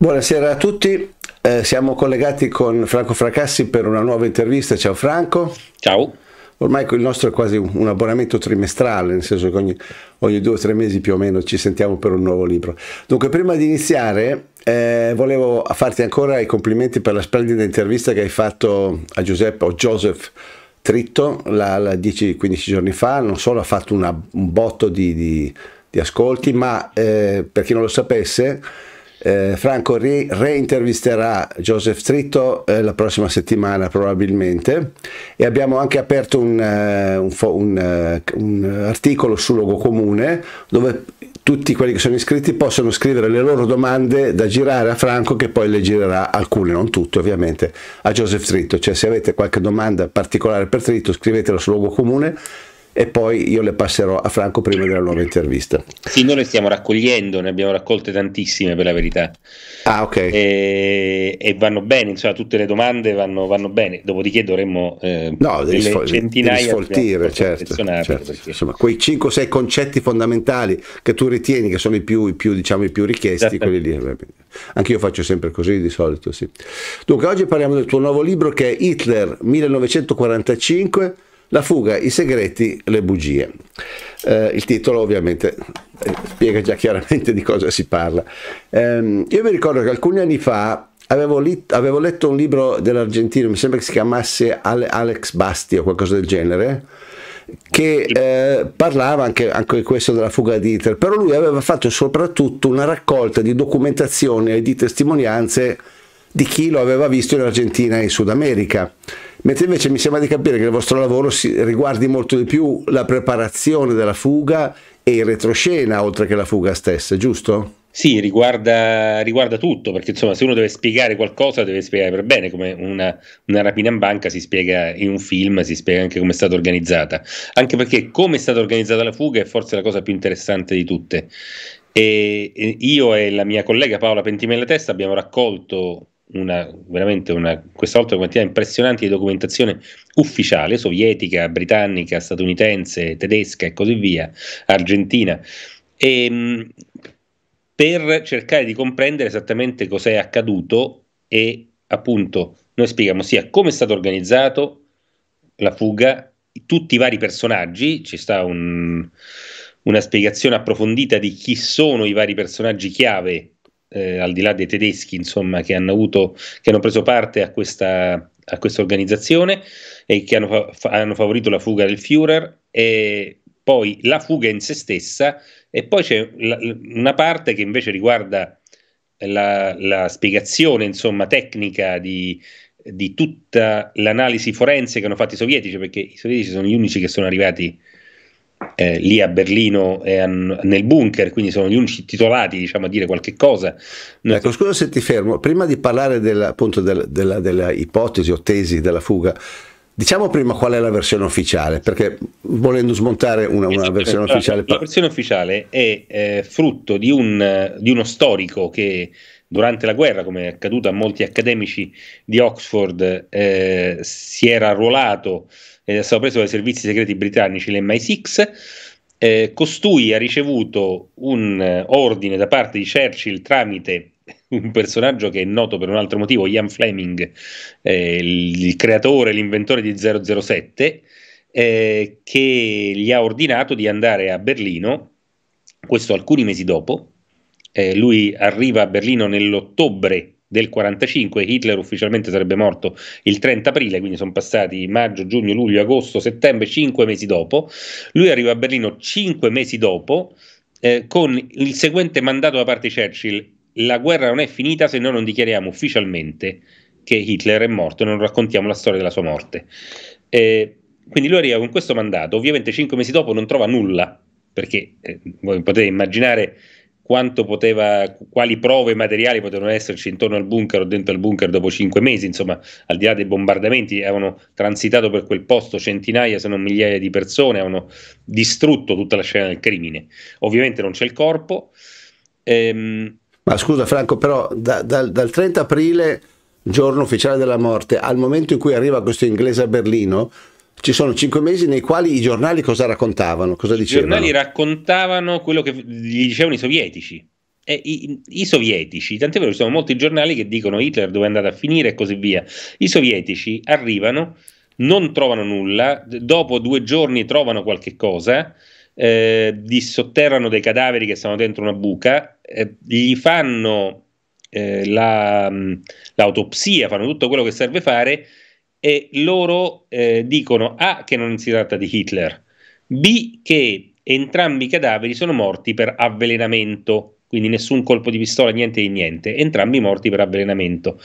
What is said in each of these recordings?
Buonasera a tutti, eh, siamo collegati con Franco Fracassi per una nuova intervista. Ciao Franco. Ciao. Ormai il nostro è quasi un abbonamento trimestrale, nel senso che ogni, ogni due o tre mesi più o meno ci sentiamo per un nuovo libro. Dunque, prima di iniziare, eh, volevo farti ancora i complimenti per la splendida intervista che hai fatto a Giuseppe o Joseph Tritto 10-15 giorni fa. Non solo ha fatto una, un botto di, di, di ascolti, ma eh, per chi non lo sapesse eh, Franco ri- reintervisterà Joseph Stritto eh, la prossima settimana probabilmente e abbiamo anche aperto un, eh, un, un, eh, un articolo su Logo Comune dove tutti quelli che sono iscritti possono scrivere le loro domande da girare a Franco che poi le girerà alcune, non tutte ovviamente, a Joseph Tritto. Cioè se avete qualche domanda particolare per Stritto scrivetela su Logo Comune e poi io le passerò a Franco prima della nuova intervista. Sì, noi le stiamo raccogliendo, ne abbiamo raccolte tantissime per la verità. Ah, ok. E, e vanno bene, insomma, tutte le domande vanno, vanno bene, dopodiché dovremmo eh, no, devi sfo- centinaia devi sfoltire, certo, certo. Perché... Insomma, quei 5-6 concetti fondamentali che tu ritieni che sono i più, i più, diciamo, i più richiesti, esatto. quelli lì. Anche io faccio sempre così di solito, sì. Dunque, oggi parliamo del tuo nuovo libro che è Hitler 1945 la fuga, i segreti, le bugie. Eh, il titolo ovviamente eh, spiega già chiaramente di cosa si parla. Eh, io mi ricordo che alcuni anni fa avevo, avevo letto un libro dell'argentino, mi sembra che si chiamasse Alex Basti o qualcosa del genere, che eh, parlava anche, anche questo della fuga di Hitler, però lui aveva fatto soprattutto una raccolta di documentazioni e di testimonianze di chi lo aveva visto in Argentina e in Sud America mentre invece mi sembra di capire che il vostro lavoro riguardi molto di più la preparazione della fuga e il retroscena oltre che la fuga stessa, giusto? Sì, riguarda, riguarda, tutto, perché insomma se uno deve spiegare qualcosa deve spiegare per bene, come una, una, rapina in banca si spiega in un film, si spiega anche come è stata organizzata, anche perché come è stata organizzata la fuga è forse la cosa più interessante di tutte. E, e io e la mia collega Paola Pentimella Testa abbiamo raccolto una, veramente una, questa volta quantità impressionante di documentazione ufficiale sovietica, britannica, statunitense, tedesca e così via, argentina, e, ehm, per cercare di comprendere esattamente cos'è accaduto e appunto noi spieghiamo sia come è stato organizzato la fuga, tutti i vari personaggi, ci sta un, una spiegazione approfondita di chi sono i vari personaggi chiave eh, al di là dei tedeschi, insomma, che hanno, avuto, che hanno preso parte a questa, a questa organizzazione e che hanno, fa- hanno, favorito la fuga del Führer e poi la fuga in se stessa e poi c'è la, una parte che invece riguarda la, la spiegazione insomma, tecnica di, di, tutta l'analisi forense che hanno fatto i sovietici perché i sovietici sono gli unici che sono arrivati eh, lì a Berlino e nel bunker, quindi sono gli unici titolati diciamo, a dire qualche cosa. No. Ecco, scusa se ti fermo, prima di parlare della, appunto della, della, della ipotesi o tesi della fuga, Diciamo prima qual è la versione ufficiale, perché volendo smontare una, una eh, versione allora, ufficiale. La versione ufficiale è eh, frutto di, un, di, uno storico che durante la guerra, come è accaduto a molti accademici di Oxford, eh, si era arruolato ed è stato preso dai servizi segreti britannici, l'MI6. Eh, costui ha ricevuto un eh, ordine da parte di Churchill tramite un personaggio che è noto per un altro motivo, Ian Fleming, eh, il creatore, l'inventore di 007, eh, che gli ha ordinato di andare a Berlino, questo alcuni mesi dopo. Eh, lui arriva a Berlino nell'ottobre del 45, Hitler ufficialmente sarebbe morto il 30 aprile, quindi sono passati maggio, giugno, luglio, agosto, settembre, cinque mesi dopo. Lui arriva a Berlino cinque mesi dopo eh, con il seguente mandato da parte di Churchill, la guerra non è finita se noi non dichiariamo ufficialmente che Hitler è morto e non raccontiamo la storia della sua morte. Eh, quindi lui arriva con questo mandato, ovviamente cinque mesi dopo non trova nulla, perché eh, voi potete immaginare quanto poteva, quali prove materiali potevano esserci intorno al bunker o dentro al bunker dopo cinque mesi, insomma, al di là dei bombardamenti, avevano transitato per quel posto centinaia, se non migliaia di persone, avevano distrutto tutta la scena del crimine. Ovviamente non c'è il corpo. Ehm... Ma scusa Franco, però da, da, dal 30 aprile, giorno ufficiale della morte, al momento in cui arriva questo inglese a Berlino, ci sono cinque mesi nei quali i giornali cosa raccontavano? Cosa I giornali raccontavano quello che gli dicevano i sovietici. I, i, sovietici, tant'è vero ci sono molti giornali che dicono Hitler dove è andato a finire e così via. I sovietici arrivano, non trovano nulla, dopo due giorni trovano qualche cosa, eh, dissotterrano dei cadaveri che stanno dentro una buca, eh, gli fanno eh, la, mm, l'autopsia, fanno tutto quello che serve fare e loro eh, dicono A che non si tratta di Hitler, B che entrambi i cadaveri sono morti per avvelenamento, quindi nessun colpo di pistola, niente di niente, entrambi morti per avvelenamento.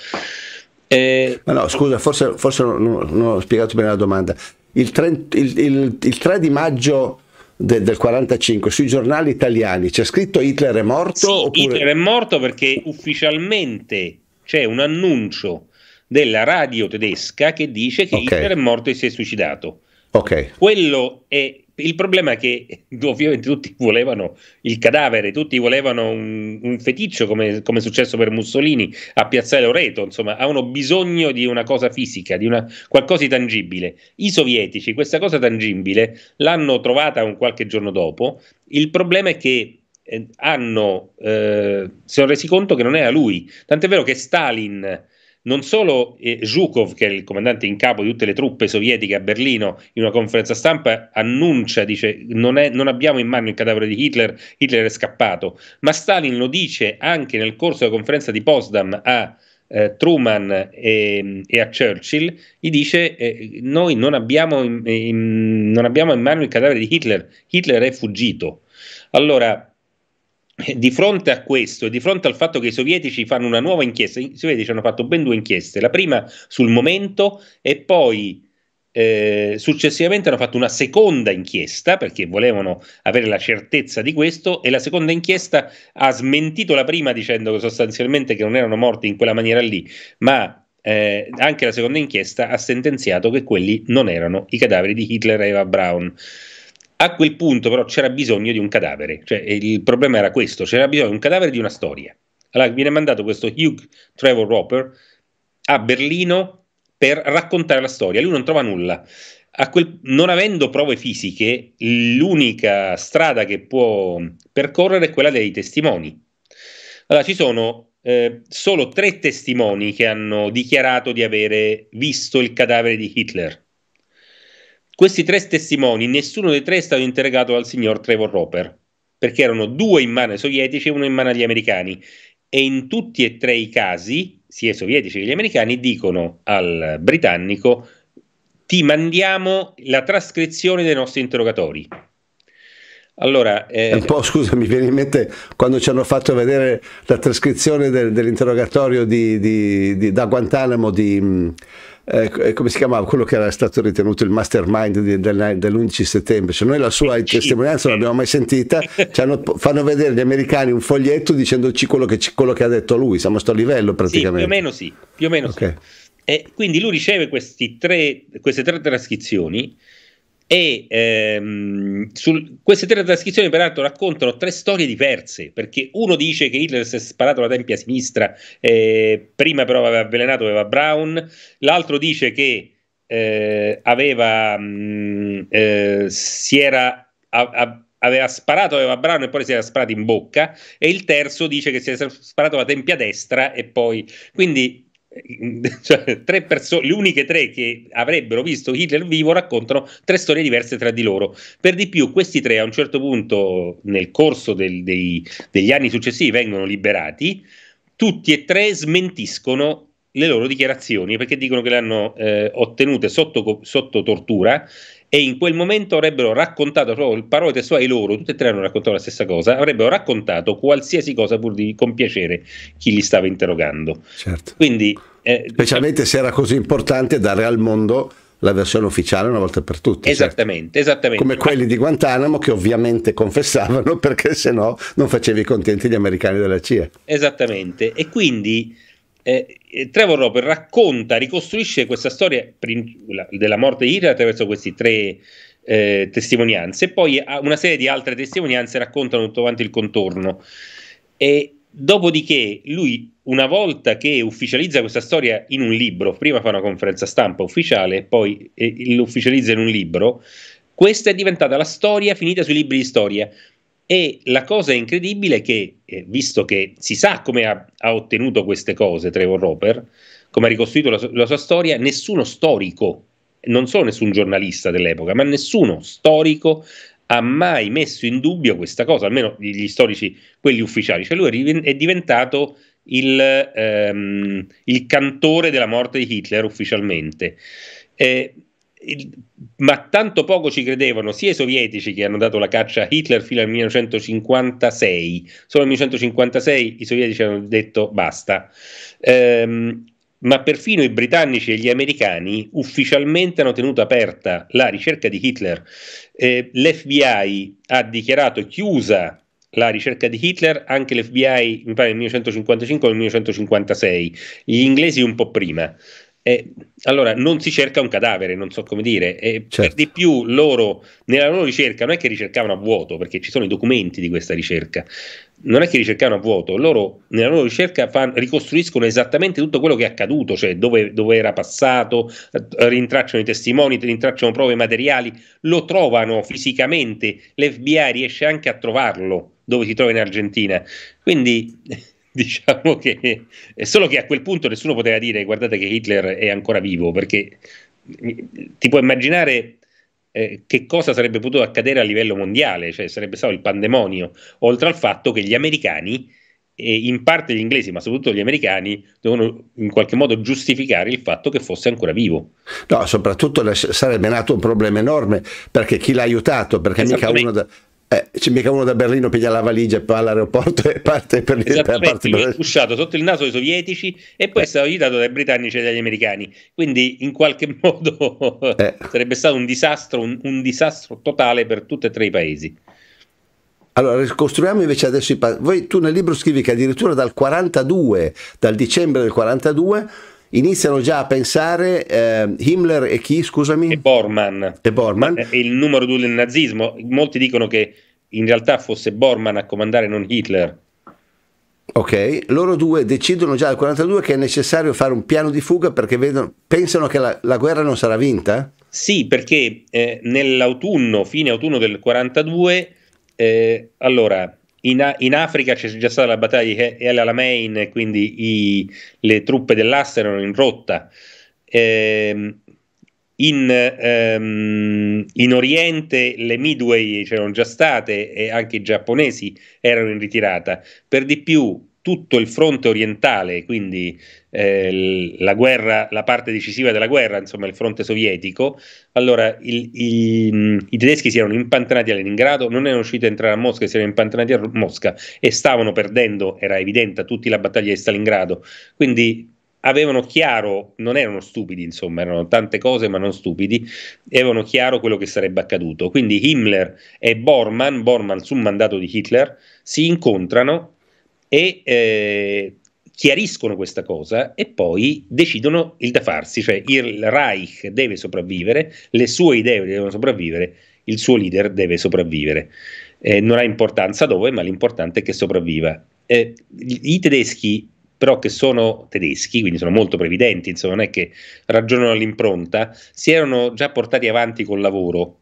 Eh, Ma no, scusa, forse, forse non, non, ho spiegato bene la domanda. Il, 30, il, il, il 3 di maggio del, del 45 sui giornali italiani c'è scritto Hitler è morto? Sì, oppure... Hitler è morto perché ufficialmente c'è un annuncio della radio tedesca che dice che okay. Hitler è morto e si è suicidato. Ok. Quello è il problema è che ovviamente tutti volevano il cadavere, tutti volevano un, un feticcio come, come, è successo per Mussolini a Piazzale Loreto, insomma, avevano bisogno di una cosa fisica, di una, qualcosa di tangibile. I sovietici questa cosa tangibile l'hanno trovata un qualche giorno dopo, il problema è che eh, hanno, eh, si sono resi conto che non era lui, tant'è vero che Stalin non solo eh, Zhukov, che è il comandante in capo di tutte le truppe sovietiche a Berlino, in una conferenza stampa annuncia, dice non, è, non abbiamo in mano il cadavere di Hitler, Hitler è scappato, ma Stalin lo dice anche nel corso della conferenza di Potsdam a eh, Truman e, e, a Churchill, gli dice eh, noi non abbiamo in, in, non abbiamo in mano il cadavere di Hitler, Hitler è fuggito. Allora, eh, di fronte a questo di fronte al fatto che i sovietici fanno una nuova inchiesta, i sovietici hanno fatto ben due inchieste, la prima sul momento e poi eh, successivamente hanno fatto una seconda inchiesta perché volevano avere la certezza di questo e la seconda inchiesta ha smentito la prima dicendo sostanzialmente che non erano morti in quella maniera lì, ma eh, anche la seconda inchiesta ha sentenziato che quelli non erano i cadaveri di Hitler e Eva Braun. A quel punto però c'era bisogno di un cadavere, cioè il problema era questo, c'era bisogno di un cadavere di una storia. Allora viene mandato questo Hugh Trevor Roper a Berlino per raccontare la storia, lui non trova nulla. Quel, non avendo prove fisiche, l'unica strada che può percorrere è quella dei testimoni. Allora ci sono eh, solo tre testimoni che hanno dichiarato di avere visto il cadavere di Hitler. Questi tre testimoni, nessuno dei tre è stato interrogato dal signor Trevor Roper, perché erano due in mano ai sovietici e uno in mano agli americani. E in tutti e tre i casi, sia i sovietici che gli americani, dicono al britannico ti mandiamo la trascrizione dei nostri interrogatori. Allora, eh... un po' scusa, mi viene in mente quando ci hanno fatto vedere la trascrizione del, dell'interrogatorio di, di, di, da Guantanamo di, eh, come si chiamava, quello che era stato ritenuto il mastermind di, del, dell'11 settembre, cioè noi la sua testimonianza non l'abbiamo mai sentita, fanno vedere gli americani un foglietto dicendoci quello che, quello che ha detto lui, siamo a sto livello praticamente. Sì, più o meno sì, più o meno okay. sì. E quindi lui riceve tre, queste tre trascrizioni e ehm, sul, queste tre trascrizioni, peraltro, raccontano tre storie diverse, perché uno dice che Hitler si è sparato la tempia a sinistra, eh, prima però aveva avvelenato aveva Brown, l'altro dice che eh, aveva, mh, mm, eh, si era, a, a, aveva sparato aveva Brown e poi si era sparato in bocca e il terzo dice che si è sparato la tempia destra e poi quindi cioè, tre perso- le uniche tre che avrebbero visto Hitler vivo raccontano tre storie diverse tra di loro. Per di più, questi tre a un certo punto, nel corso del, dei, degli anni successivi, vengono liberati. Tutti e tre smentiscono le loro dichiarazioni perché dicono che le hanno eh, ottenute sotto, sotto tortura e in quel momento avrebbero raccontato, proprio parole testuali loro, tutte e tre hanno raccontato la stessa cosa, avrebbero raccontato qualsiasi cosa pur di compiacere chi li stava interrogando. Certo. Quindi, eh, Specialmente se era così importante dare al mondo la versione ufficiale una volta per tutte. Certo. Esattamente, certo. esattamente. Come quelli di Guantanamo che ovviamente confessavano perché se no non facevi contenti gli americani della CIA. Esattamente. E quindi eh, Trevor Roper racconta, ricostruisce questa storia della morte di Hitler attraverso queste tre eh, testimonianze e poi ah, una serie di altre testimonianze raccontano tutto quanto il contorno. E dopodiché lui, una volta che ufficializza questa storia in un libro, prima fa una conferenza stampa ufficiale e poi eh, l'ufficializza in un libro, questa è diventata la storia finita sui libri di storia. E la cosa incredibile è che, eh, visto che si sa come ha, ha, ottenuto queste cose Trevor Roper, come ha ricostruito la, la sua storia, nessuno storico, non solo nessun giornalista dell'epoca, ma nessuno storico ha mai messo in dubbio questa cosa, almeno gli storici, quelli ufficiali. Cioè lui è diventato il, ehm, il cantore della morte di Hitler ufficialmente. Eh, il, ma tanto poco ci credevano sia i sovietici che hanno dato la caccia a Hitler fino al 1956, solo nel 1956 i sovietici hanno detto basta, ehm, ma perfino i britannici e gli americani ufficialmente hanno tenuto aperta la ricerca di Hitler. Eh, L'FBI ha dichiarato chiusa la ricerca di Hitler, anche l'FBI mi pare nel 1955 o nel 1956, gli inglesi un po' prima. Eh, allora, non si cerca un cadavere, non so come dire, eh, certo. per di più loro, nella loro ricerca, non è che ricercavano a vuoto, perché ci sono i documenti di questa ricerca, non è che ricercavano a vuoto, loro nella loro ricerca fan, ricostruiscono esattamente tutto quello che è accaduto, cioè dove, dove, era passato, eh, rintracciano i testimoni, rintracciano prove materiali, lo trovano fisicamente, l'FBI riesce anche a trovarlo dove si trova in Argentina, quindi diciamo che è solo che a quel punto nessuno poteva dire guardate che Hitler è ancora vivo perché mm, ti puoi immaginare eh, che cosa sarebbe potuto accadere a livello mondiale, cioè sarebbe stato il pandemonio, oltre al fatto che gli americani e in parte gli inglesi, ma soprattutto gli americani, devono in qualche modo giustificare il fatto che fosse ancora vivo. No, soprattutto sarebbe nato un problema enorme perché chi l'ha aiutato, perché mica uno da, eh, c'è mica uno da Berlino piglia la valigia e va all'aeroporto e parte per il parte lui è usciato sotto il naso dei sovietici e poi eh. è stato aiutato dai britannici e dagli americani quindi in qualche modo eh. sarebbe stato un disastro un, un disastro totale per tutti e tre i paesi allora, ricostruiamo invece adesso i passi. tu nel libro scrivi che addirittura dal 42, dal dicembre del 42, iniziano già a pensare eh, Himmler e chi, scusami? E Bormann. E Bormann. Eh, il numero due del nazismo. Molti dicono che in realtà fosse Bormann a comandare, non Hitler. Ok, loro due decidono già al 42 che è necessario fare un piano di fuga perché vedono, pensano che la, la, guerra non sarà vinta? Sì, perché eh, nell'autunno, fine autunno del 42, eh, allora in, in, Africa c'è già stata la battaglia di El Alamein, quindi i, le truppe dell'Asse erano in rotta. Eh, in, ehm, in, Oriente le Midway c'erano già state e anche i giapponesi erano in ritirata. Per di più tutto il fronte orientale, quindi eh, la, guerra, la parte decisiva della guerra, insomma il fronte sovietico, allora il, i, mm, i, tedeschi si erano impantanati a Leningrado, non erano riusciti a entrare a Mosca, si erano impantanati a Mosca e stavano perdendo, era evidente a tutti la battaglia di Stalingrado, quindi avevano chiaro, non erano stupidi insomma, erano tante cose ma non stupidi, avevano chiaro quello che sarebbe accaduto. Quindi Himmler e Bormann, Bormann su mandato di Hitler, si incontrano e eh, chiariscono questa cosa e poi decidono il da farsi, cioè il Reich deve sopravvivere, le sue idee devono sopravvivere, il suo leader deve sopravvivere. Eh, non ha importanza dove, ma l'importante è che sopravviva. Eh, I tedeschi, però, che sono tedeschi, quindi sono molto previdenti, insomma, non è che ragionano all'impronta, si erano già portati avanti col lavoro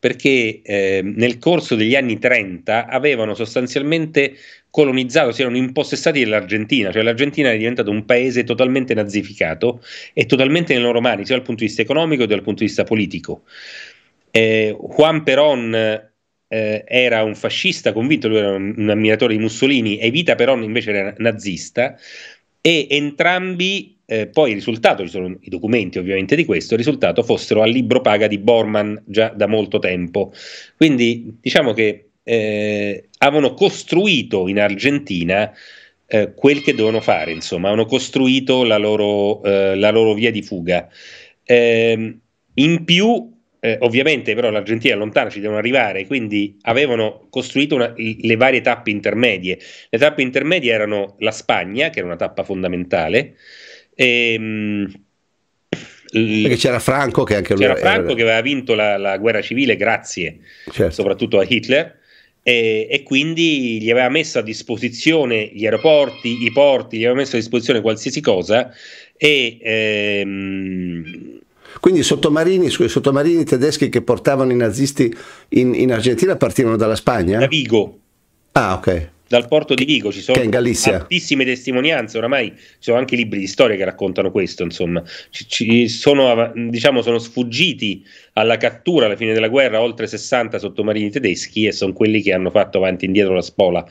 perché eh, nel corso degli anni 30 avevano sostanzialmente colonizzato, si erano impossessati dell'Argentina, cioè l'Argentina è diventato un paese totalmente nazificato e totalmente nelle loro mani, sia dal punto di vista economico che dal punto di vista politico. Eh, Juan Perón eh, era un fascista convinto, lui era un, un ammiratore di Mussolini, Evita Perón invece era nazista e entrambi, eh, poi il risultato, ci sono i documenti ovviamente di questo, il risultato fossero al libro paga di Bormann già da molto tempo. Quindi diciamo che eh, avevano costruito in Argentina eh, quel che devono fare, insomma, hanno costruito la loro, eh, la loro via di fuga. Ehm, in più eh, ovviamente però l'Argentina è lontana, ci devono arrivare, quindi avevano costruito una, le varie tappe intermedie. Le tappe intermedie erano la Spagna, che era una tappa fondamentale. E, ehm, mh, perché c'era Franco che anche lui c'era Franco era... che aveva vinto la, la guerra civile grazie certo. soprattutto a Hitler e, e, quindi gli aveva messo a disposizione gli aeroporti, i porti, gli aveva messo a disposizione qualsiasi cosa e ehm, quindi i sottomarini, i sottomarini tedeschi che portavano i nazisti in, in Argentina partivano dalla Spagna? Da Vigo. Ah, ok dal porto di Vigo ci sono tantissime testimonianze, oramai ci sono anche libri di storia che raccontano questo, insomma, ci, ci sono, diciamo, sono sfuggiti alla cattura alla fine della guerra oltre 60 sottomarini tedeschi e sono quelli che hanno fatto avanti e indietro la spola.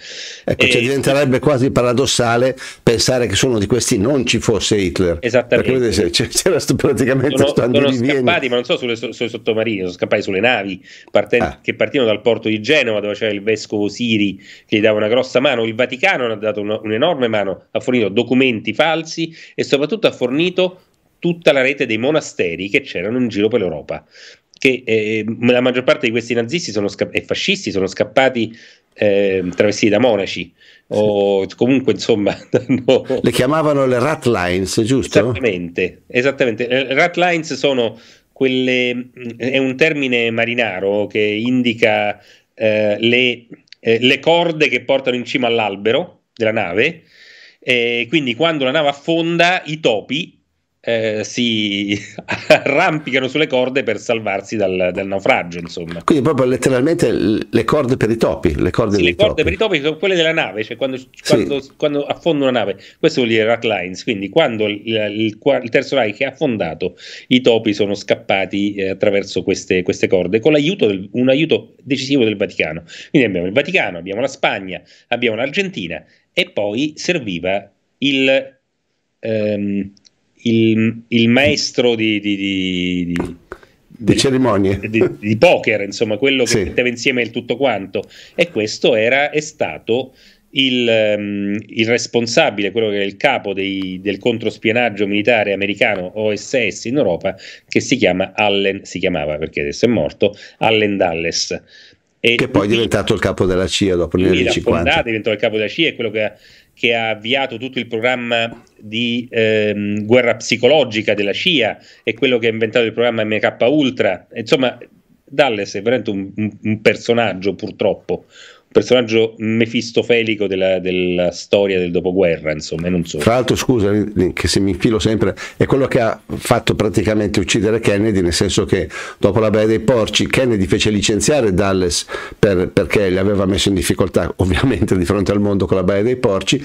Ecco, e... cioè diventerebbe quasi paradossale pensare che su uno di questi non ci fosse Hitler. Esattamente. Perché c'era praticamente sono, sono scappati, ma non so sulle, sulle sottomarini, sono scappati sulle navi partendo, ah. che partivano dal porto di Genova dove c'era il vescovo Siri che gli dava una grossa mano, il Vaticano ha dato un, un'enorme mano, ha fornito documenti falsi e soprattutto ha fornito tutta la rete dei monasteri che c'erano in giro per l'Europa che eh, la maggior parte di questi nazisti sca- e fascisti sono scappati eh, travestiti da monaci o sì. comunque insomma no. le chiamavano le rat lines giusto? esattamente, esattamente. Eh, rat lines sono quelle è un termine marinaro che indica eh, le, eh, le, corde che portano in cima all'albero della nave quindi quando la nave affonda i topi eh, si arrampicano sulle corde per salvarsi dal, dal, naufragio. Insomma. Quindi proprio letteralmente le corde per i topi. Le corde, sì, le corde topi. per i topi sono quelle della nave, cioè quando, quando, sì. quando affonda una nave, questo vuol dire rack lines, quindi quando il, il, il terzo Reich è affondato, i topi sono scappati eh, attraverso queste, queste, corde con l'aiuto del, un aiuto decisivo del Vaticano. Quindi abbiamo il Vaticano, abbiamo la Spagna, abbiamo l'Argentina e poi serviva il... Ehm, il, il maestro di, di, di, di di, cerimonie di, di, poker, insomma, quello che sì. metteva insieme il tutto quanto. E questo era, è stato il, um, il responsabile, quello che era il capo dei, del controspionaggio militare americano OSS in Europa, che si chiama Allen, si chiamava perché adesso è morto, Allen Dallas. E che poi è diventato il capo della CIA dopo gli anni 50. Fondata, diventò il capo della CIA, e quello che ha che ha avviato tutto il programma di ehm, guerra psicologica della CIA, e quello che ha inventato il programma MK Ultra. Insomma, Dallas è veramente un, un personaggio, purtroppo, personaggio mefistofelico della, della, storia del dopoguerra, insomma, e non solo. Tra l'altro, scusa, eh, che se mi infilo sempre, è quello che ha fatto praticamente uccidere Kennedy, nel senso che dopo la Baia dei Porci Kennedy fece licenziare Dallas per, perché li aveva messo in difficoltà, ovviamente, di fronte al mondo con la Baia dei Porci,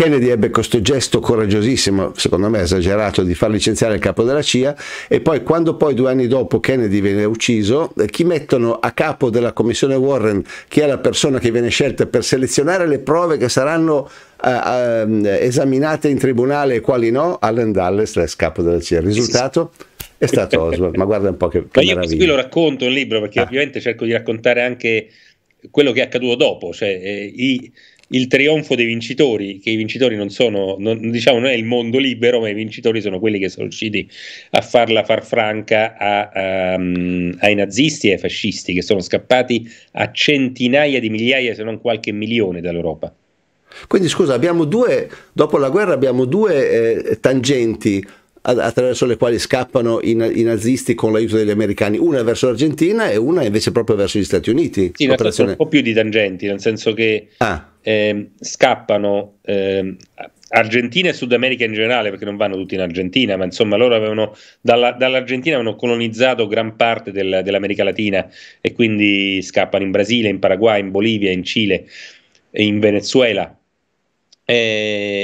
Kennedy ebbe questo gesto coraggiosissimo, secondo me esagerato, di far licenziare il capo della CIA e poi quando poi due anni dopo Kennedy viene ucciso, eh, chi mettono a capo della commissione Warren, chi è la persona che viene scelta per selezionare le prove che saranno eh, ehm, esaminate in tribunale e quali no, Allen Dulles, l'ex capo della CIA. Il risultato? È stato Oswald, ma guarda un po' che, che ma io meraviglia. qui lo racconto il libro perché ah. ovviamente cerco di raccontare anche quello che è accaduto dopo, cioè eh, i, il trionfo dei vincitori, che i vincitori non sono, non, diciamo, non è il mondo libero, ma i vincitori sono quelli che sono riusciti a farla far franca a, a, ehm, ai nazisti e ai fascisti, che sono scappati a centinaia di migliaia, se non qualche milione dall'Europa. Quindi scusa, abbiamo due, dopo la guerra abbiamo due eh, tangenti attraverso le quali scappano i, nazisti con l'aiuto degli americani, una verso l'Argentina e una invece proprio verso gli Stati Uniti. Sì, Operazione... un po' più di tangenti, nel senso che ah eh, scappano eh, Argentina e Sud America in generale, perché non vanno tutti in Argentina, ma insomma loro avevano, dalla, dall'Argentina avevano colonizzato gran parte del, dell'America Latina e quindi scappano in Brasile, in Paraguay, in Bolivia, in Cile, in Venezuela. E,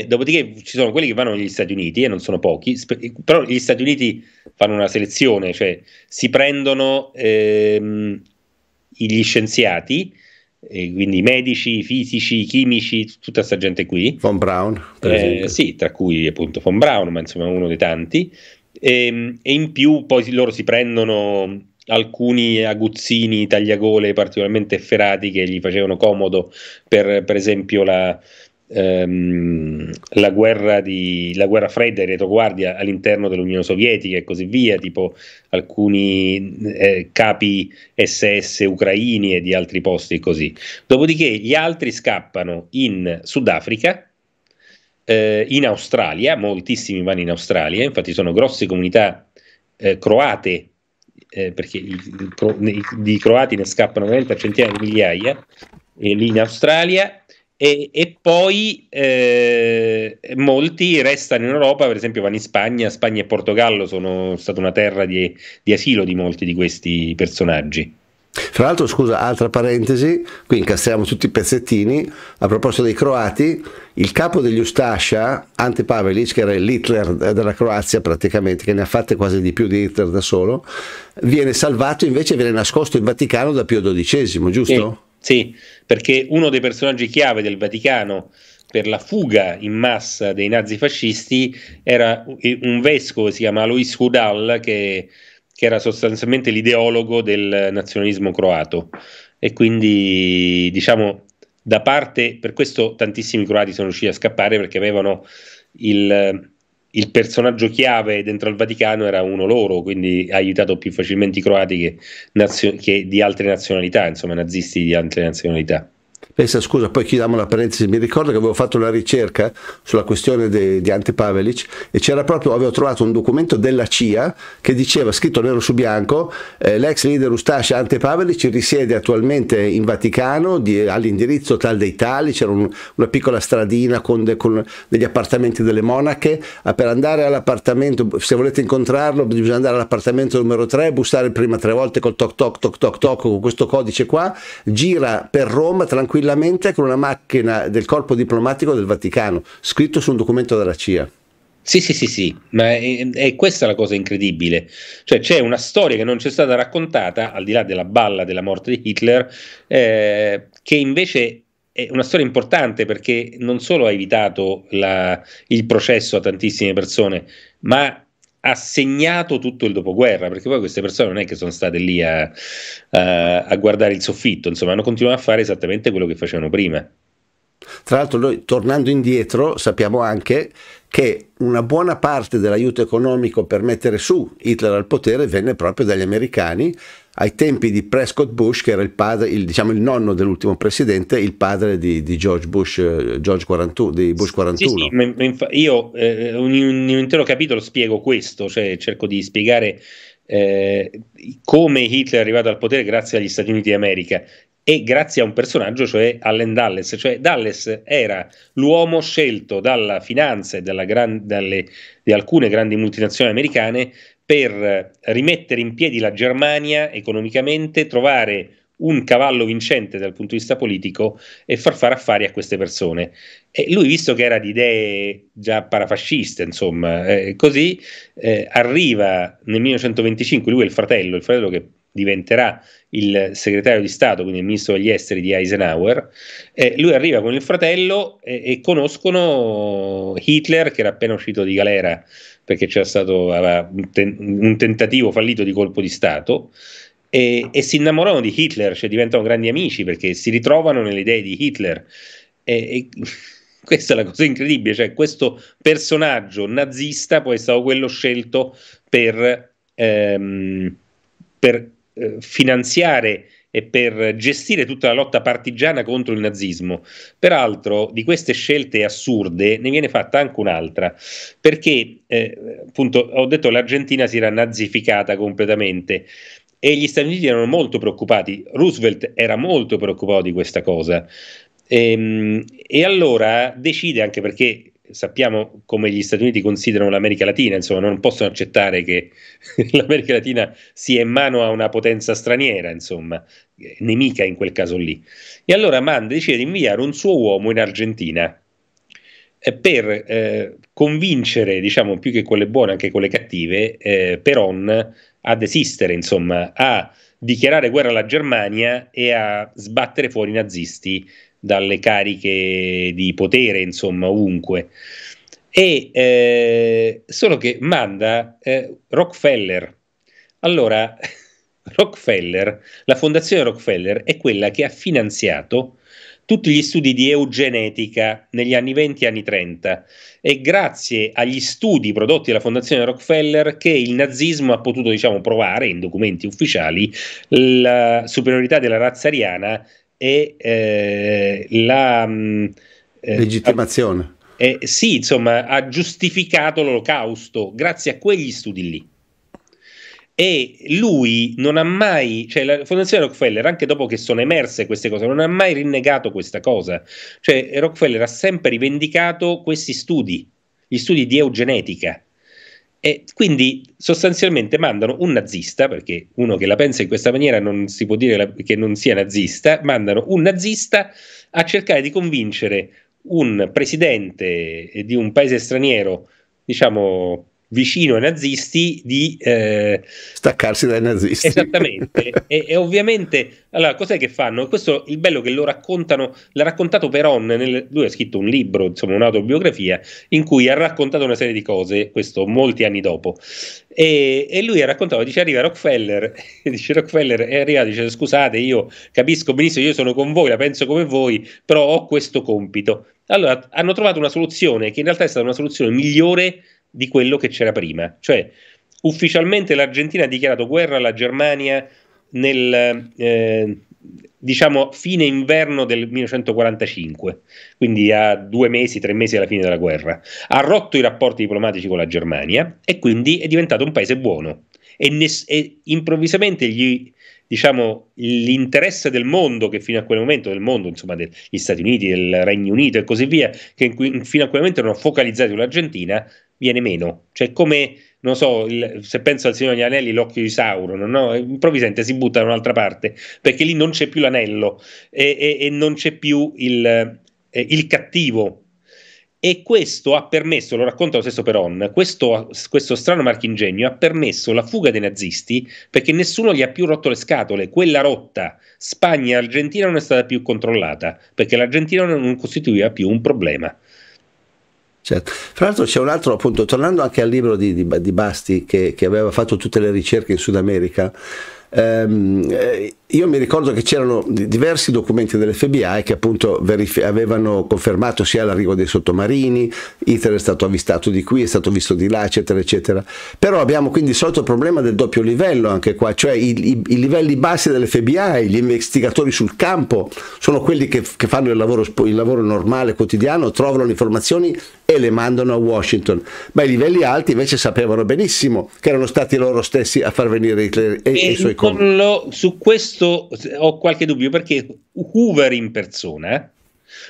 eh, dopodiché ci sono quelli che vanno negli Stati Uniti e eh, non sono pochi, però gli Stati Uniti fanno una selezione, cioè si prendono ehm, gli scienziati e quindi medici, fisici, chimici, tutta questa gente qui. Von Brown, eh, sì, tra cui appunto Von Braun, ma insomma uno dei tanti. E, ehm, e, in più poi loro si prendono alcuni aguzzini tagliagole particolarmente efferati che gli facevano comodo per, per esempio la, ehm, la, guerra di, la, guerra fredda e retroguardia all'interno dell'Unione Sovietica e così via, tipo alcuni eh, capi SS ucraini e di altri posti così. Dopodiché gli altri scappano in Sudafrica, eh, in Australia, moltissimi vanno in Australia, infatti sono grosse comunità eh, croate eh, perché i, i, i, i, croati ne scappano veramente a centinaia di migliaia, e lì in Australia e, e poi eh, molti restano in Europa, per esempio vanno in Spagna, Spagna e Portogallo sono stata una terra di, di asilo di molti di questi personaggi. Fra l'altro, scusa, altra parentesi, qui incastriamo tutti i pezzettini, a proposito dei croati, il capo degli Ustascia, Ante Pavelic, che era il l'Hitler della Croazia praticamente, che ne ha fatte quasi di più di Hitler da solo, viene salvato invece viene nascosto in Vaticano da Pio XII, giusto? Eh, sì, perché uno dei personaggi chiave del Vaticano per la fuga in massa dei nazifascisti era un vescovo, si chiama Alois Hudal, che, che era sostanzialmente l'ideologo del nazionalismo croato. E quindi, diciamo, da parte, per questo tantissimi croati sono riusciti a scappare perché avevano il, il personaggio chiave dentro al Vaticano era uno loro, quindi ha aiutato più facilmente i croati che, nazio- che di altre nazionalità, insomma nazisti di altre nazionalità. Pensa, scusa, poi chiudiamo la parentesi, mi ricordo che avevo fatto una ricerca sulla questione de, di Ante Pavelic e c'era proprio, avevo trovato un documento della CIA che diceva, scritto nero su bianco, eh, l'ex leader Ustascia Ante Pavelic risiede attualmente in Vaticano all'indirizzo tal dei tali, c'era un, una piccola stradina con, de, con, degli appartamenti delle monache, ah, per andare all'appartamento, se volete incontrarlo bisogna andare all'appartamento numero 3, bussare prima tre volte col toc toc toc toc toc con questo codice qua, gira per Roma tranquillamente tranquillamente con una macchina del corpo diplomatico del Vaticano, scritto su un documento della CIA. Sì, sì, sì, sì, ma è, è questa la cosa incredibile. Cioè, c'è una storia che non c'è stata raccontata, al di là della balla della morte di Hitler, eh, che invece è una storia importante perché non solo ha evitato la, il processo a tantissime persone, ma ha segnato tutto il dopoguerra, perché poi queste persone non è che sono state lì a, a, a guardare il soffitto, insomma hanno continuato a fare esattamente quello che facevano prima. Tra l'altro noi tornando indietro sappiamo anche che una buona parte dell'aiuto economico per mettere su Hitler al potere venne proprio dagli americani ai tempi di Prescott Bush, che era il, padre, il, diciamo, il nonno dell'ultimo presidente, il padre di, di George Bush, eh, George 41, di Bush 41. Sì, sì, io eh, un, un, intero capitolo spiego questo, cioè cerco di spiegare eh, come Hitler è arrivato al potere grazie agli Stati Uniti d'America e grazie a un personaggio, cioè Allen Dallas. Cioè Dallas era l'uomo scelto dalla finanza e gran, dalle, di alcune grandi multinazionali americane per eh, rimettere in piedi la Germania economicamente, trovare un cavallo vincente dal punto di vista politico e far fare affari a queste persone. E lui, visto che era di idee già parafasciste, insomma, eh, così eh, arriva nel 1925, lui e il fratello, il fratello che diventerà il segretario di Stato, quindi il ministro degli esteri di Eisenhower, eh, lui arriva con il fratello e, e conoscono Hitler che era appena uscito di galera perché c'era stato un, ten- un, tentativo fallito di colpo di Stato. E, e si innamorano di Hitler, cioè diventano grandi amici perché si ritrovano nelle idee di Hitler. E, e questa è la cosa incredibile, cioè questo personaggio nazista poi è stato quello scelto per, ehm, per eh, finanziare e per gestire tutta la lotta partigiana contro il nazismo. Peraltro di queste scelte assurde ne viene fatta anche un'altra, perché eh, appunto ho detto l'Argentina si era nazificata completamente e gli Stati Uniti erano molto preoccupati, Roosevelt era molto preoccupato di questa cosa. E, ehm, e allora decide, anche perché sappiamo come gli Stati Uniti considerano l'America Latina, insomma, non possono accettare che l'America Latina sia in mano a una potenza straniera, insomma, eh, nemica in quel caso lì. E allora Mann decide di inviare un suo uomo in Argentina eh, per eh, convincere, diciamo, più che quelle buone, anche quelle cattive, eh, Peron a desistere, insomma, a dichiarare guerra alla Germania e a sbattere fuori i nazisti dalle cariche di potere, insomma, ovunque. E, eh, solo che manda eh, Rockefeller. Allora, Rockefeller, la fondazione Rockefeller è quella che ha finanziato tutti gli studi di eugenetica negli anni 20 e anni 30 e grazie agli studi prodotti dalla fondazione Rockefeller che il nazismo ha potuto diciamo, provare in documenti ufficiali la superiorità della razza ariana e eh, la mh, mm, eh, legittimazione. Eh, sì, insomma, ha giustificato l'olocausto grazie a quegli studi lì. E lui non ha mai, cioè la fondazione Rockefeller, anche dopo che sono emerse queste cose, non ha mai rinnegato questa cosa. Cioè Rockefeller ha sempre rivendicato questi studi, gli studi di eugenetica e quindi sostanzialmente mandano un nazista, perché uno che la pensa in questa maniera non si può dire che non sia nazista, mandano un nazista a cercare di convincere un presidente di un paese straniero, diciamo vicino ai nazisti di eh, staccarsi dai nazisti. Esattamente. e, e, ovviamente, allora, cos'è che fanno? Questo il bello che lo raccontano, l'ha raccontato Peron, nel, lui ha scritto un libro, insomma un'autobiografia, in cui ha raccontato una serie di cose, questo molti anni dopo. E, e lui ha raccontato, dice arriva Rockefeller, e dice Rockefeller è arrivato, dice scusate, io capisco benissimo, io sono con voi, la penso come voi, però ho questo compito. Allora, hanno trovato una soluzione che in realtà è stata una soluzione migliore di quello che c'era prima. Cioè, ufficialmente l'Argentina ha dichiarato guerra alla Germania nel eh, diciamo fine inverno del 1945, quindi a due mesi, tre mesi dalla fine della guerra. Ha rotto i rapporti diplomatici con la Germania e quindi è diventato un paese buono. E, ne, e improvvisamente gli, diciamo, l'interesse del mondo, che fino a quel momento, del mondo, insomma, degli Stati Uniti, del Regno Unito e così via, che in fino a quel momento erano focalizzati sull'Argentina, viene meno. Cioè, come, non so, il, se penso al Signore degli Anelli, l'occhio di Sauron, no? improvvisamente si butta da un'altra parte, perché lì non c'è più l'anello e, e, e non c'è più il, eh, il, cattivo. E questo ha permesso, lo racconta lo stesso Peron, questo, questo strano marchingegno ha permesso la fuga dei nazisti perché nessuno gli ha più rotto le scatole. Quella rotta Spagna-Argentina non è stata più controllata perché l'Argentina non costituiva più un problema. Certo. Fra l'altro c'è un altro, appunto, tornando anche al libro di, di, di Basti che, che aveva fatto tutte le ricerche in Sud America, ehm, eh, io mi ricordo che c'erano diversi documenti dell'FBI che appunto avevano confermato sia l'arrivo dei sottomarini, Hitler è stato avvistato di qui, è stato visto di là, eccetera, eccetera. Però abbiamo quindi il solito problema del doppio livello anche qua, cioè i, i, i livelli bassi dell'FBI, gli investigatori sul campo, sono quelli che, che fanno il lavoro, il lavoro normale, quotidiano, trovano le informazioni e le mandano a Washington. Ma i livelli alti invece sapevano benissimo che erano stati loro stessi a far venire Hitler e, e i suoi compagni. Con... su questo ho qualche dubbio perché Hoover in persona,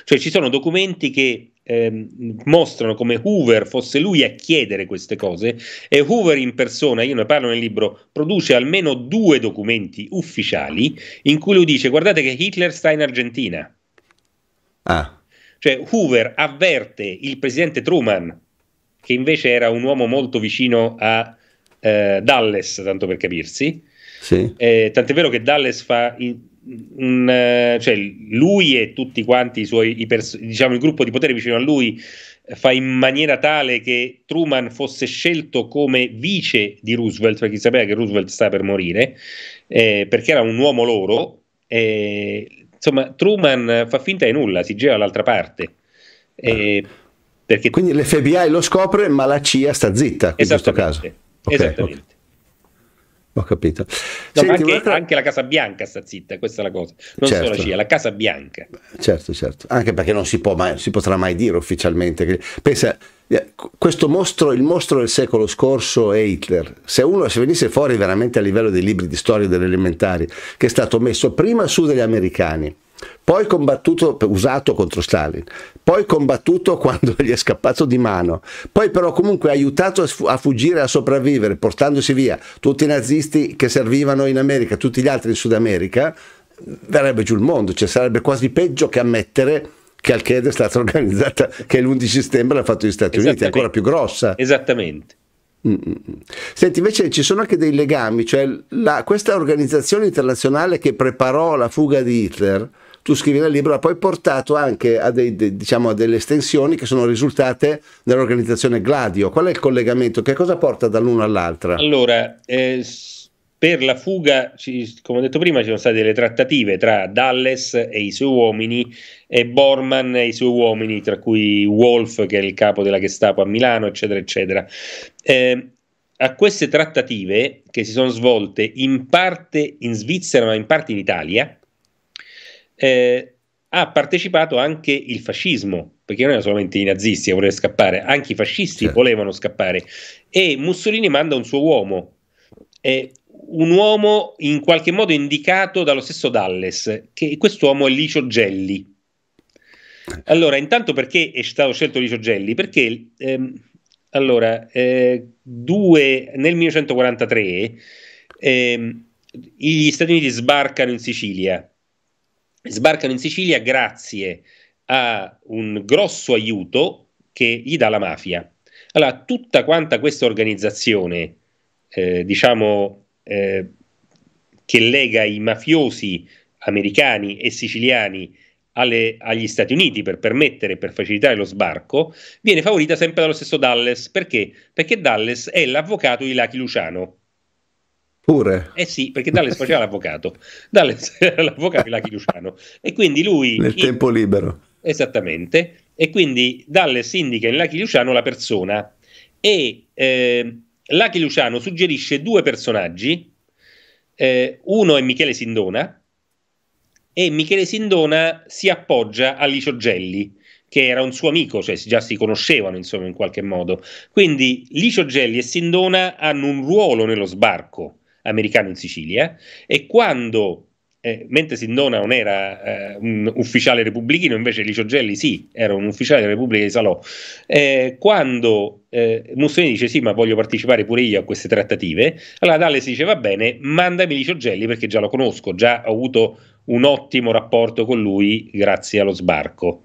cioè ci sono documenti che Ehm, mostrano come Hoover fosse lui a chiedere queste cose e Hoover in persona, io ne parlo nel libro, produce almeno due documenti ufficiali in cui lui dice guardate che Hitler sta in Argentina. Ah. Cioè Hoover avverte il presidente Truman, che invece era un uomo molto vicino a eh, Dallas, tanto per capirsi, sì. Eh, tant'è vero che Dallas fa un, eh, cioè lui e tutti quanti i suoi, i pers- diciamo il gruppo di potere vicino a lui eh, fa in maniera tale che Truman fosse scelto come vice di Roosevelt, perché sapeva che Roosevelt sta per morire, eh, perché era un uomo loro. Eh, insomma, Truman fa finta di nulla, si gira dall'altra parte. Eh, perché... Quindi l'FBI lo scopre, ma la CIA sta zitta in questo caso. Okay, esattamente. Okay. Ho capito. No, Senti, anche, un'altra... anche, la Casa Bianca sta zitta, questa è la cosa. Non certo. solo la CIA, la Casa Bianca. Certo, certo. Anche perché non si, mai, si potrà mai dire ufficialmente. Che... Pensa, eh, questo mostro, il mostro del secolo scorso è Hitler. Se uno se venisse fuori veramente a livello dei libri di storia delle elementari, che è stato messo prima su degli americani, poi combattuto, usato contro Stalin, poi combattuto quando gli è scappato di mano, poi però comunque aiutato a fuggire, a sopravvivere, portandosi via tutti i nazisti che servivano in America, tutti gli altri in Sud America, verrebbe giù il mondo, cioè sarebbe quasi peggio che ammettere che Al-Qaeda è stata organizzata, che l'11 settembre l'ha fatto gli Stati Uniti, è ancora più grossa. Esattamente. Mm, mm, mm. Senti, invece ci sono anche dei legami, cioè la, questa organizzazione internazionale che preparò la fuga di Hitler tu scrivi nel libro, ha poi portato anche a, dei, de, diciamo, a delle estensioni che sono risultate nell'organizzazione Gladio. Qual è il collegamento? Che cosa porta dall'una all'altra? Allora, eh, per la fuga, come ho detto prima, ci sono state delle trattative tra Dallas e i suoi uomini e Borman e i suoi uomini, tra cui Wolf, che è il capo della Gestapo a Milano, eccetera, eccetera. Eh, a queste trattative che si sono svolte in parte in Svizzera ma in parte in Italia, eh, ha partecipato anche il fascismo, perché non erano solamente i nazisti a voler scappare, anche i fascisti certo. volevano scappare. E Mussolini manda un suo uomo, eh, un uomo in qualche modo indicato dallo stesso Dalles, che quest'uomo è Licio Gelli. Allora, intanto perché è stato scelto Licio Gelli? Perché ehm, allora, eh, due, nel 1943 ehm, gli Stati Uniti sbarcano in Sicilia sbarcano in Sicilia grazie a un grosso aiuto che gli dà la mafia. Allora, tutta quanta questa organizzazione, eh, diciamo, eh, che lega i mafiosi americani e siciliani alle, agli Stati Uniti per permettere, per facilitare lo sbarco, viene favorita sempre dallo stesso Dallas. Perché? Perché Dallas è l'avvocato di Lucky Luciano, Pure. Eh sì, perché Dallas faceva l'avvocato. Dallas era l'avvocato di Lucky Luciano. E quindi lui... Nel in... tempo libero. Esattamente. E quindi Dallas indica in Lucky Luciano la persona. E eh, Lucky Luciano suggerisce due personaggi. Eh, uno è Michele Sindona. E Michele Sindona si appoggia a Licio Gelli che era un suo amico, cioè già si conoscevano insomma in qualche modo. Quindi Licio Gelli e Sindona hanno un ruolo nello sbarco americano in Sicilia e quando eh, mentre Sindona non era eh, un ufficiale repubblichino, invece Licio Gelli sì, era un ufficiale della Repubblica di Salò. Eh, quando eh, Mussolini dice sì, ma voglio partecipare pure io a queste trattative, allora Dalle si dice va bene, mandami Licio Gelli perché già lo conosco, già ho avuto un ottimo rapporto con lui grazie allo sbarco.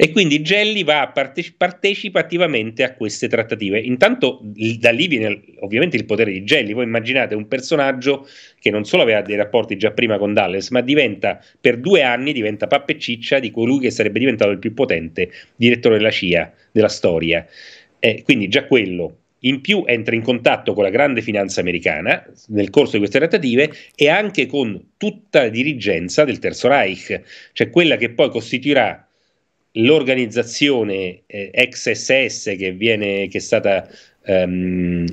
E quindi Gelli parte- partecipa attivamente a queste trattative. Intanto da lì viene ovviamente il potere di Gelli. Voi immaginate un personaggio che non solo aveva dei rapporti già prima con Dallas, ma diventa per due anni diventa pappeciccia di colui che sarebbe diventato il più potente direttore della CIA della storia. Eh, quindi già quello. In più entra in contatto con la grande finanza americana nel corso di queste trattative e anche con tutta la dirigenza del Terzo Reich, cioè quella che poi costituirà l'organizzazione eh, XSS che, viene, che è stata ehm,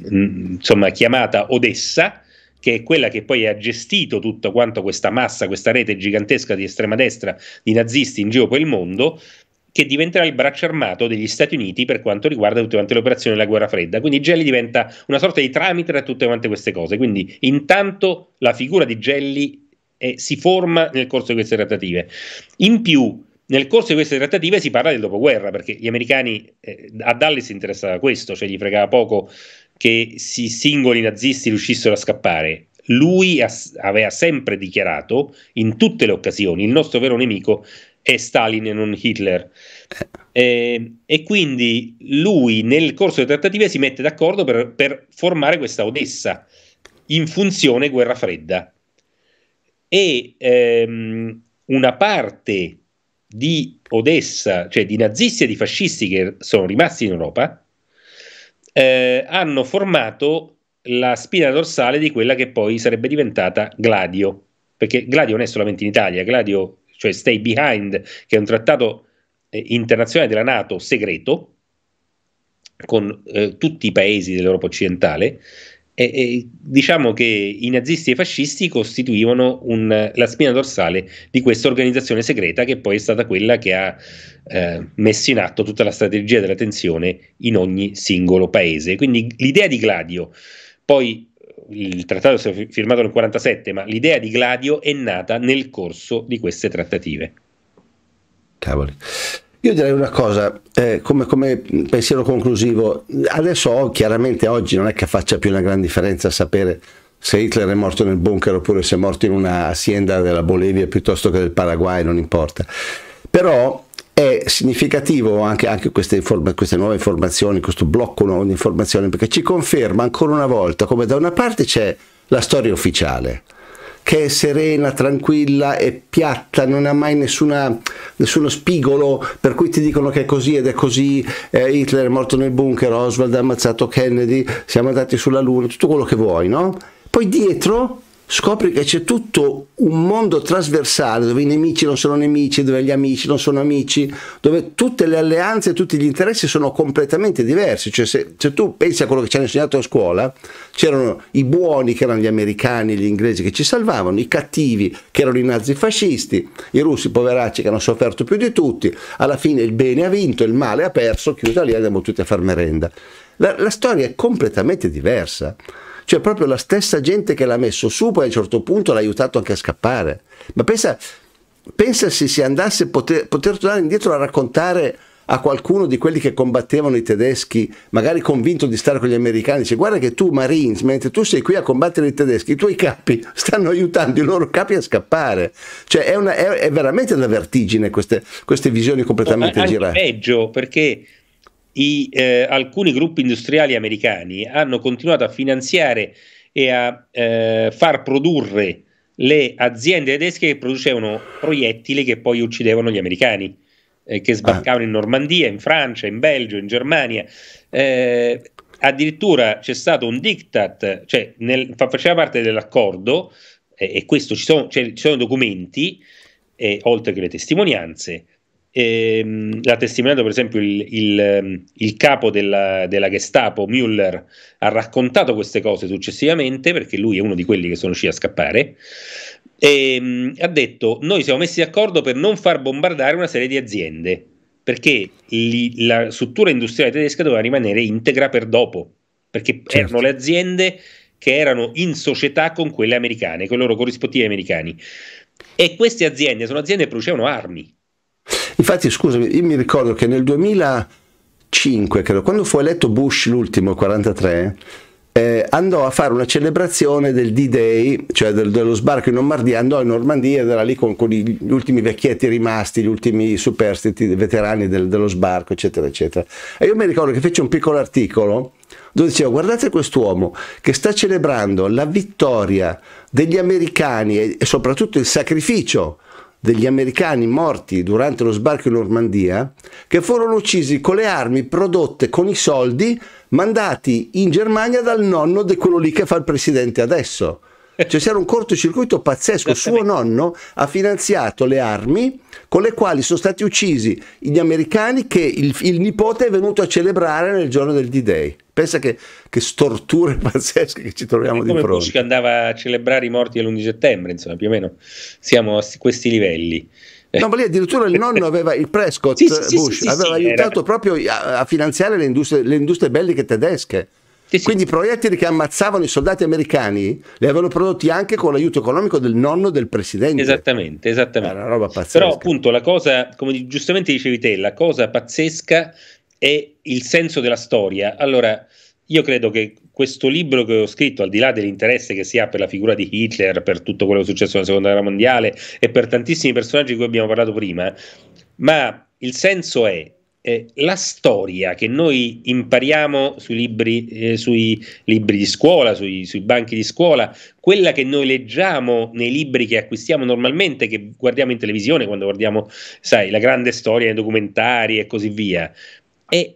insomma, chiamata Odessa, che è quella che poi ha gestito tutta quanto questa massa, questa rete gigantesca di estrema destra di nazisti in giro per il mondo, che diventerà il braccio armato degli Stati Uniti per quanto riguarda tutte quante le operazioni della guerra fredda. Quindi Gelli diventa una sorta di tramite tra tutte quante queste cose. Quindi intanto la figura di Gelli eh, si forma nel corso di queste trattative. In più, nel corso di queste trattative si parla del dopoguerra, perché gli americani eh, a Dallas interessava questo, cioè gli fregava poco che i singoli nazisti riuscissero a scappare. Lui as- aveva sempre dichiarato, in tutte le occasioni, il nostro vero nemico è Stalin e non Hitler. Eh, ehm, e quindi lui nel corso delle trattative si mette d'accordo per, per formare questa Odessa in funzione guerra fredda. E ehm, una parte di Odessa, cioè di nazisti e di fascisti che sono rimasti in Europa, eh, hanno formato la spina dorsale di quella che poi sarebbe diventata Gladio, perché Gladio non è solamente in Italia, Gladio, cioè Stay Behind, che è un trattato eh, internazionale della Nato segreto, con eh, tutti i paesi dell'Europa occidentale, e, e, diciamo che i nazisti e i fascisti costituivano un, la spina dorsale di questa organizzazione segreta che poi è stata quella che ha eh, messo in atto tutta la strategia della tensione in ogni singolo paese. Quindi l'idea di Gladio, poi il trattato si è firmato nel 1947, ma l'idea di Gladio è nata nel corso di queste trattative. Cavoli. Io direi una cosa, eh, come, come, pensiero conclusivo, adesso chiaramente oggi non è che faccia più una gran differenza sapere se Hitler è morto nel bunker oppure se è morto in una azienda della Bolivia piuttosto che del Paraguay, non importa. Però è significativo anche, anche queste, queste, nuove informazioni, questo blocco nuovo di informazioni, perché ci conferma ancora una volta come da una parte c'è la storia ufficiale, che è serena, tranquilla, e piatta, non ha mai nessuna, nessuno spigolo per cui ti dicono che è così ed è così, eh, Hitler è morto nel bunker, Oswald ha ammazzato Kennedy, siamo andati sulla Luna, tutto quello che vuoi, no? Poi dietro scopri che c'è tutto un mondo trasversale dove i nemici non sono nemici, dove gli amici non sono amici, dove tutte le alleanze e tutti gli interessi sono completamente diversi. Cioè se, se, tu pensi a quello che ci hanno insegnato a scuola, c'erano i buoni che erano gli americani, gli inglesi che ci salvavano, i cattivi che erano i nazifascisti, i russi poveracci che hanno sofferto più di tutti, alla fine il bene ha vinto, il male ha perso, chiusa lì andiamo tutti a far merenda. la, la storia è completamente diversa. Cioè proprio la stessa gente che l'ha messo su poi a un certo punto l'ha aiutato anche a scappare. Ma pensa, pensa se si andasse poter, poter tornare indietro a raccontare a qualcuno di quelli che combattevano i tedeschi, magari convinto di stare con gli americani, dice guarda che tu Marines, mentre tu sei qui a combattere i tedeschi, i tuoi capi stanno aiutando i loro capi a scappare. Cioè è, una, è, è veramente una vertigine queste, queste visioni completamente oh, girate. Peggio perché i, eh, alcuni gruppi industriali americani hanno continuato a finanziare e a eh, far produrre le aziende tedesche che producevano proiettili che poi uccidevano gli americani, eh, che sbarcavano ah. in Normandia, in Francia, in Belgio, in Germania. Eh, addirittura c'è stato un diktat, cioè nel, faceva parte dell'accordo, e questo ci sono, cioè, ci sono documenti, oltre che le testimonianze, e, ehm, l'ha testimoniato per esempio il, il, ehm, il capo della, della, Gestapo, Müller, ha raccontato queste cose successivamente perché lui è uno di quelli che sono riusciti a scappare. E, ehm, ha detto: Noi siamo messi d'accordo per non far bombardare una serie di aziende perché li, la struttura industriale tedesca doveva rimanere integra per dopo perché certo. erano le aziende che erano in società con quelle americane, con i loro corrispettivi americani. E queste aziende sono aziende che producevano armi, Infatti, scusami, io mi ricordo che nel 2005, credo, quando fu eletto Bush l'ultimo, il 43, eh, andò a fare una celebrazione del D-Day, cioè del, dello sbarco in Normandia, andò in Normandia ed era lì con, con gli ultimi vecchietti rimasti, gli ultimi superstiti, veterani del, dello sbarco, eccetera, eccetera. E io mi ricordo che fece un piccolo articolo dove diceva guardate quest'uomo che sta celebrando la vittoria degli americani e soprattutto il sacrificio degli americani morti durante lo sbarco in Normandia che furono uccisi con le armi prodotte con i soldi mandati in Germania dal nonno di quello lì che fa il presidente adesso. Cioè c'era un cortocircuito pazzesco. Suo nonno ha finanziato le armi con le quali sono stati uccisi gli americani che il, il nipote è venuto a celebrare nel giorno del D-Day. Pensa che, che, storture pazzesche che ci troviamo di fronte. Come Bush che andava a celebrare i morti dell'11 settembre, insomma, più o meno siamo a questi livelli. No, ma lì addirittura il nonno aveva, il Prescott sì, sì, Bush, sì, aveva aiutato era... proprio a, a finanziare le industrie, le industrie belliche tedesche. Sì, sì. Quindi i proiettili che ammazzavano i soldati americani li avevano prodotti anche con l'aiuto economico del nonno del presidente. Esattamente, esattamente. È una roba pazzesca. Però appunto la cosa, come giustamente dicevi te, la cosa pazzesca è il senso della storia. Allora, io credo che questo libro che ho scritto, al di là dell'interesse che si ha per la figura di Hitler, per tutto quello che è successo nella seconda guerra mondiale e per tantissimi personaggi di cui abbiamo parlato prima, ma il senso è eh, la storia che noi impariamo sui libri, eh, sui libri di scuola, sui, sui, banchi di scuola, quella che noi leggiamo nei libri che acquistiamo normalmente, che guardiamo in televisione, quando guardiamo, sai, la grande storia, i documentari e così via, è,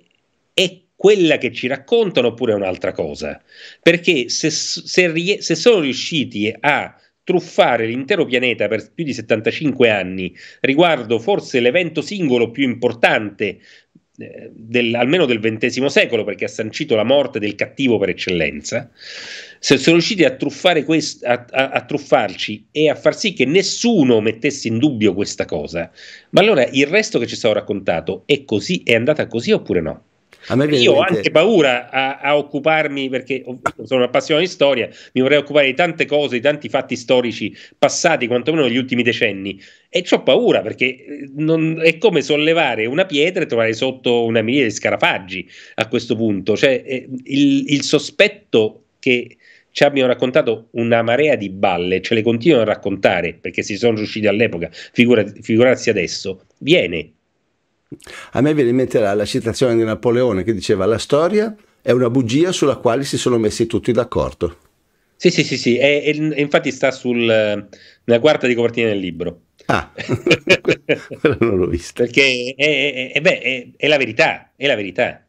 è quella che ci raccontano oppure è un'altra cosa? Perché se, se, se sono riusciti a truffare l'intero pianeta per più di 75 anni riguardo forse l'evento singolo più importante eh, del, almeno del XX secolo, perché ha sancito la morte del cattivo per eccellenza, se sono riusciti a, quest- a, a, a, truffarci e a far sì che nessuno mettesse in dubbio questa cosa, ma allora il resto che ci stavo raccontato è così, è andata così oppure no? Io ho anche paura a, a, occuparmi, perché sono appassionato di storia, mi vorrei occupare di tante cose, di tanti fatti storici passati, quantomeno negli ultimi decenni. E ho paura perché eh, non, è come sollevare una pietra e trovare sotto una miriade di scarafaggi a questo punto. Cioè, eh, il, il sospetto che ci abbiano raccontato una marea di balle, ce le continuano a raccontare perché si sono riusciti all'epoca, figura, figurarsi adesso, viene a me viene in mente la, la citazione di Napoleone che diceva la storia è una bugia sulla quale si sono messi tutti d'accordo. Sì, sì, sì, sì, è, è, infatti sta sul, nella quarta di copertina del libro. Ah, non l'ho visto. Perché è, è, beh, è, la verità, è la verità.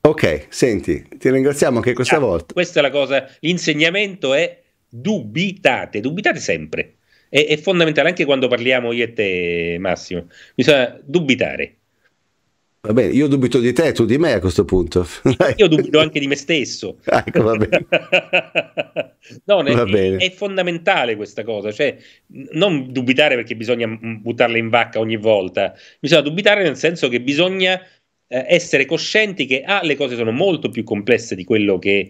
Ok, senti, ti ringraziamo anche questa ah, volta. Questa è la cosa, l'insegnamento è dubitate, dubitate sempre è, è fondamentale anche quando parliamo io e te, Massimo. Bisogna dubitare. Va bene, io dubito di te, tu di me a questo punto. Io dubito anche di me stesso. ecco, va bene. no, va è, bene. è, fondamentale questa cosa, cioè non dubitare perché bisogna buttarla in vacca ogni volta, bisogna dubitare nel senso che bisogna eh, essere coscienti che ah, le cose sono molto più complesse di quello che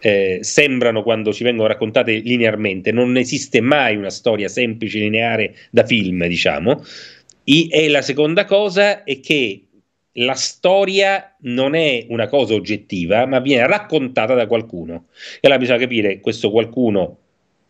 eh, sembrano quando ci vengono raccontate linearmente, non esiste mai una storia semplice, lineare da film, diciamo. I, e la seconda cosa è che la storia non è una cosa oggettiva, ma viene raccontata da qualcuno. E allora bisogna capire questo qualcuno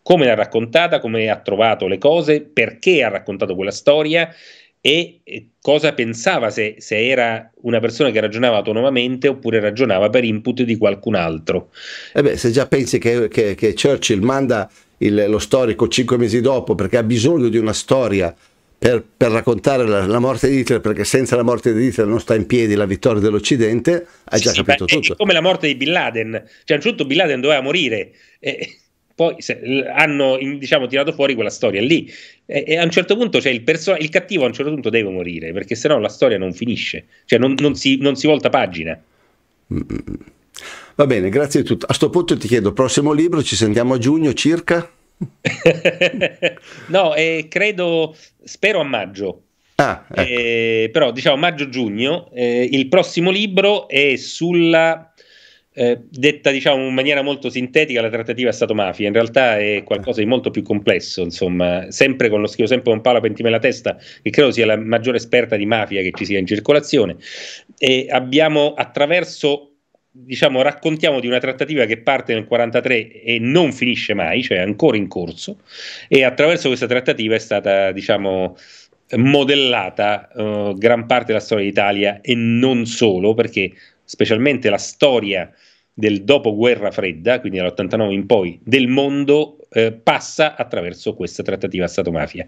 come l'ha raccontata, come ha trovato le cose, perché ha raccontato quella storia e eh, cosa pensava, se, se, era una persona che ragionava autonomamente oppure ragionava per input di qualcun altro. Eh beh, se già pensi che, che, che Churchill manda il, lo storico cinque mesi dopo perché ha bisogno di una storia per, per raccontare la, la, morte di Hitler, perché senza la morte di Hitler non sta in piedi la vittoria dell'Occidente, hai già sì, capito beh, tutto. È come la morte di Bin Laden, cioè a certo Bin Laden doveva morire. Eh poi se, hanno diciamo, tirato fuori quella storia lì. E, e a un certo punto cioè, il, perso- il, cattivo a un certo punto deve morire, perché sennò la storia non finisce, cioè non, non, si, non si, volta pagina. Va bene, grazie a tutti. A questo punto ti chiedo, prossimo libro, ci sentiamo a giugno circa? no, eh, credo, spero a maggio. Ah, ecco. eh, però diciamo maggio-giugno, eh, il prossimo libro è sulla eh, detta diciamo in maniera molto sintetica, la trattativa è stato mafia, in realtà è qualcosa di molto più complesso, insomma, sempre con lo scrivo sempre con Paolo Paola la Testa, che credo sia la maggiore esperta di mafia che ci sia in circolazione, e abbiamo attraverso diciamo raccontiamo di una trattativa che parte nel 1943 e non finisce mai, cioè è ancora in corso e attraverso questa trattativa è stata diciamo modellata eh, gran parte della storia d'Italia e non solo perché specialmente la storia del dopoguerra fredda, quindi dall'89 in poi, del mondo eh, passa attraverso questa trattativa Stato-mafia.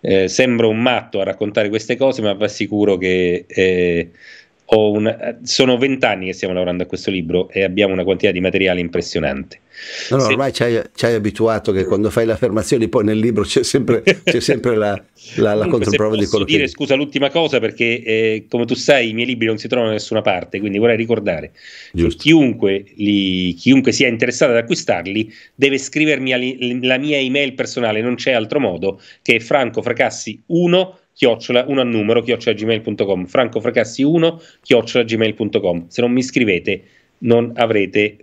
Eh, sembro un matto a raccontare queste cose, ma vi assicuro che eh, una, eh, sono vent'anni che stiamo lavorando a questo libro e abbiamo una quantità di materiale impressionante. No, no, Se... ormai ci hai, ci hai, abituato che quando fai le affermazioni poi nel libro c'è sempre, c'è sempre la, la, la controprova di quello dire, che... Scusa, l'ultima cosa perché eh, come tu sai i miei libri non si trovano da nessuna parte, quindi vorrei ricordare Giusto. che chiunque, li, chiunque, sia interessato ad acquistarli deve scrivermi la mia email personale, non c'è altro modo che francofracassi 1 chiocciola, uno a numero, chiocciola gmail.com, francofracassi1, chiocciola gmail.com. Se non mi scrivete non avrete,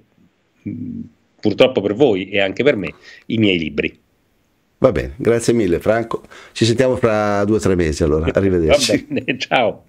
mm, purtroppo per voi e anche per me, i miei libri. Va bene, grazie mille Franco, ci sentiamo fra due o tre mesi allora, arrivederci. Va bene, ciao.